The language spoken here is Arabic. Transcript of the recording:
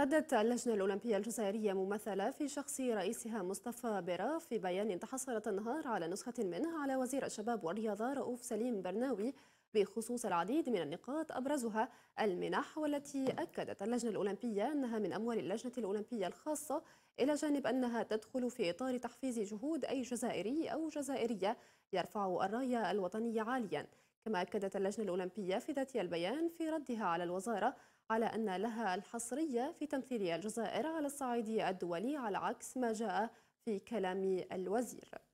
ردت اللجنة الأولمبية الجزائرية ممثلة في شخص رئيسها مصطفى بيرا في بيان تحصلت النهار على نسخة منه على وزير الشباب والرياضة رؤوف سليم برناوي بخصوص العديد من النقاط أبرزها المنح والتي أكدت اللجنة الأولمبية أنها من أموال اللجنة الأولمبية الخاصة إلى جانب أنها تدخل في إطار تحفيز جهود أي جزائري أو جزائرية يرفع الراية الوطنية عاليا كما أكدت اللجنة الأولمبية في ذات البيان في ردها على الوزارة على أن لها الحصرية في تمثيل الجزائر على الصعيد الدولي على عكس ما جاء في كلام الوزير